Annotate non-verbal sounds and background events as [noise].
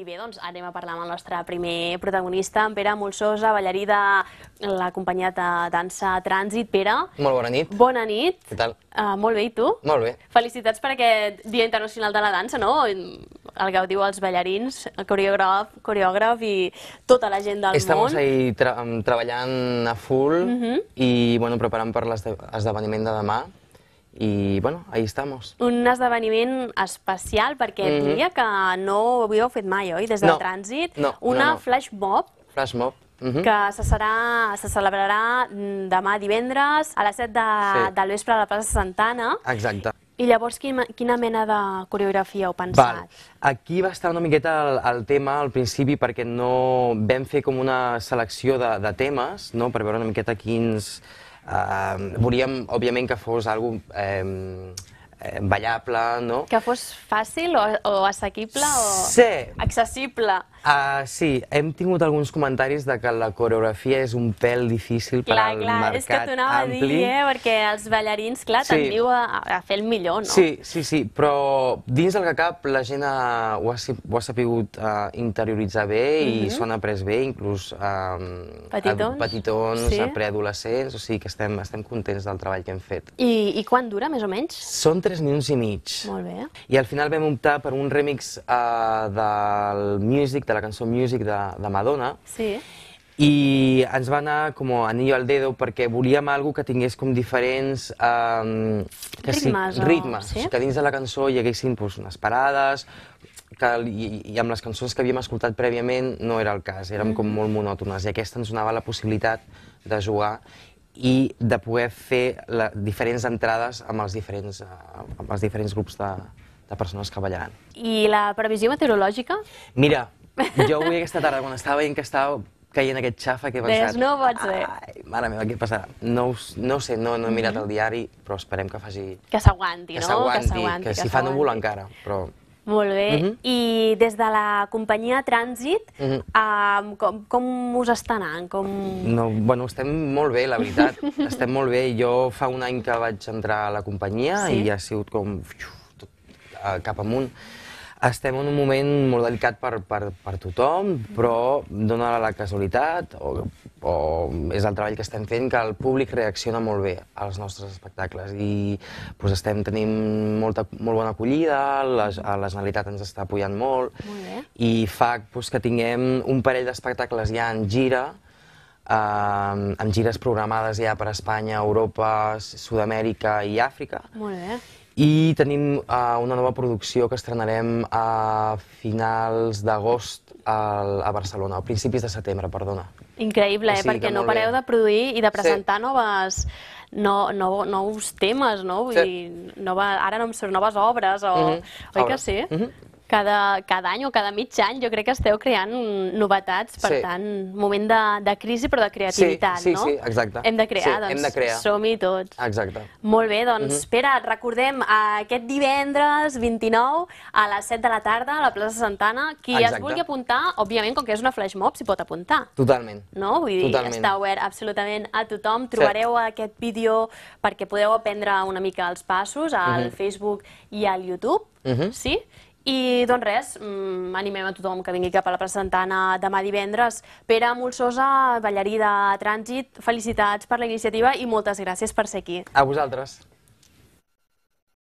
I bé, doncs anem a parlar amb el nostre primer protagonista, en Pere Molsosa, ballarí de la companyia de dansa Trànsit. Pere. Molt bona nit. Bona nit. Què tal? Uh, molt bé, i tu? Molt bé. Felicitats per aquest Dia Internacional de la Dansa, no? El gaudiu als ballarins, el coreògraf, coreògraf i tota la gent del Estamos món. Estem ahí tra treballant a full uh mhm. -huh. i bueno, preparant per l'esdeveniment de demà i bueno, ahí estamos. Un esdeveniment especial, perquè mm -hmm. diria que no ho havíeu fet mai, oi? Des del no, trànsit, no, una no, no. flash mob. Flash mob. Mhm. que se, serà, se celebrarà demà divendres a les 7 de, sí. del vespre a la plaça Santana. Exacte. I llavors, quina, quina mena de coreografia heu pensat? Val. Aquí va estar una miqueta el, el tema al principi perquè no vam fer com una selecció de, de temes, no? per veure una miqueta quins, Eh, volíem, òbviament, que fos algo ehm, eh, ballable, no? Que fos fàcil o, o assequible o sí. accessible. Uh, sí, hem tingut alguns comentaris de que la coreografia és un pèl difícil per clar, al clar, mercat ampli. Clar, és que t'ho anava ampli. a dir, eh? perquè els ballarins, clar, sí. tendiu a, a fer el millor, no? Sí, sí, sí, però dins del que cap la gent eh, ho, ha, ho ha sapigut uh, eh, interioritzar bé i mhm. s'ho après bé, inclús ehm, petitons, a, petitons sí. a preadolescents, o sigui que estem, estem contents del treball que hem fet. I, I quant dura, més o menys? Són 3 minuts i mig. Molt bé. I al final vam optar per un remix uh, del Music de la cançó Music de, de Madonna. Sí. I ens va anar com a anillo al dedo perquè volíem algo que tingués com diferents um, que ritmes, sí, ritmes sí? que dins de la cançó hi haguessin pues, doncs, unes parades, que, i, i amb les cançons que havíem escoltat prèviament no era el cas, érem mm. com mhm. molt monòtones, i aquesta ens donava la possibilitat de jugar i de poder fer la, diferents entrades amb els diferents, eh, amb els diferents grups de, de persones que ballaran. I la previsió meteorològica? Mira, jo avui aquesta tarda, quan estava veient que estava caient aquest xafa, que he pensat... Deies, no pot ser. Ai, mare meva, què passarà? No, no ho sé, no, no he mirat mm-hmm. el diari, però esperem que faci... Que s'aguanti, no? Que s'aguanti, que, que, si fa núvol encara, però... Molt bé. Mm -hmm. I des de la companyia Trànsit, mm -hmm. uh, com, com us està anant? Com... No, bueno, estem molt bé, la veritat. [laughs] estem molt bé. Jo fa un any que vaig entrar a la companyia sí? i ha sigut com... Uf, tot, eh, cap amunt. Estem en un moment molt delicat per, per, per tothom, però dona la casualitat, o, o és el treball que estem fent, que el públic reacciona molt bé als nostres espectacles i doncs, estem tenint molta, molt bona acollida, la, la Generalitat ens està apoyant molt, molt i fa doncs, que tinguem un parell d'espectacles ja en gira, um, eh, amb gires programades ja per Espanya, Europa, Sud-amèrica i Àfrica. Molt bé. I tenim uh, una nova producció que estrenarem a finals d'agost a Barcelona, a principis de setembre, perdona. Increïble, o eh, sigui, eh? perquè no pareu bé. de produir i de presentar sí. noves, no, no, nous temes, no? Vull sí. dir, nova, ara no em surt noves obres, o, mm -hmm. oi obres. que sí? Mm -hmm cada, cada any o cada mig any jo crec que esteu creant novetats, per sí. tant, moment de, de crisi però de creativitat, sí, sí, no? Sí, sí, exacte. Hem de crear, sí, doncs, crear. som-hi tots. Exacte. Molt bé, doncs, uh mhm. -huh. Pere, recordem eh, aquest divendres 29 a les 7 de la tarda a la plaça Santana. Qui exacte. es vulgui apuntar, òbviament, com que és una flash mob, s'hi pot apuntar. Totalment. No? Vull dir, Totalment. està obert absolutament a tothom. Trobareu sí. aquest vídeo perquè podeu aprendre una mica els passos al uh mhm. -huh. Facebook i al YouTube, uh mhm. -huh. sí? I doncs res, mm, animem a tothom que vingui cap a la presentana demà divendres. Pere Molsosa, ballerí de trànsit, felicitats per la iniciativa i moltes gràcies per ser aquí. A vosaltres.